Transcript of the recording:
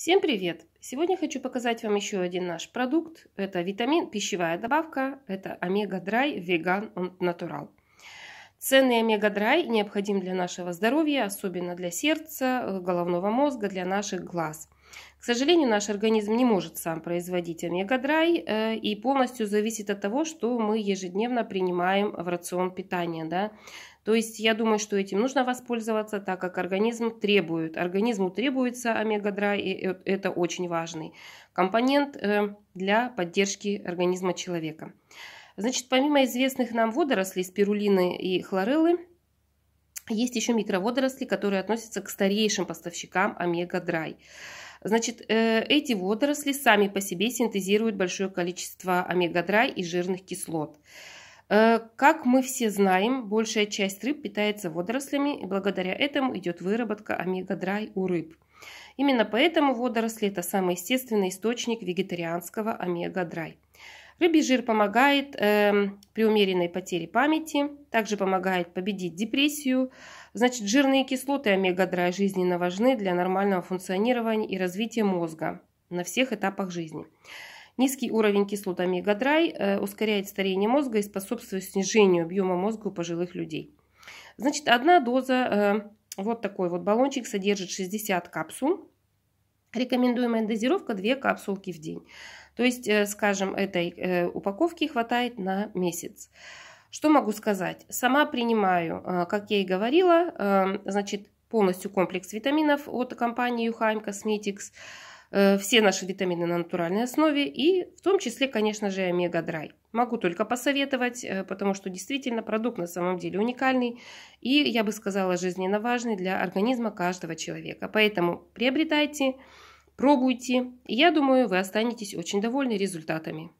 Всем привет! Сегодня хочу показать вам еще один наш продукт. Это витамин, пищевая добавка, это Омега Драй Веган Натурал. Ценный Омега Драй необходим для нашего здоровья, особенно для сердца, головного мозга, для наших глаз – к сожалению, наш организм не может сам производить омега-драй э, и полностью зависит от того, что мы ежедневно принимаем в рацион питания. Да? То есть я думаю, что этим нужно воспользоваться, так как организм требует. Организму требуется омега-драй, и э, это очень важный компонент э, для поддержки организма человека. Значит, помимо известных нам водорослей, спирулины и хлореллы, есть еще микроводоросли, которые относятся к старейшим поставщикам омега-драй. Значит, э, эти водоросли сами по себе синтезируют большое количество омега-3 и жирных кислот. Э, как мы все знаем, большая часть рыб питается водорослями, и благодаря этому идет выработка омега-3 у рыб. Именно поэтому водоросли – это самый естественный источник вегетарианского омега-3. Рыбий жир помогает э, при умеренной потере памяти, также помогает победить депрессию. Значит, жирные кислоты омега-3 жизненно важны для нормального функционирования и развития мозга на всех этапах жизни. Низкий уровень кислот омега-3 э, ускоряет старение мозга и способствует снижению объема мозга у пожилых людей. Значит, одна доза, э, вот такой вот баллончик, содержит 60 капсул. Рекомендуемая дозировка 2 капсулки в день. То есть, э, скажем, этой э, упаковки хватает на месяц. Что могу сказать? Сама принимаю, э, как я и говорила, значит, полностью комплекс витаминов от компании Юхайм Cosmetics. Э, все наши витамины на натуральной основе и в том числе, конечно же, омега-драй. Могу только посоветовать, э, потому что действительно продукт на самом деле уникальный и, я бы сказала, жизненно важный для организма каждого человека. Поэтому приобретайте, пробуйте. Я думаю, вы останетесь очень довольны результатами.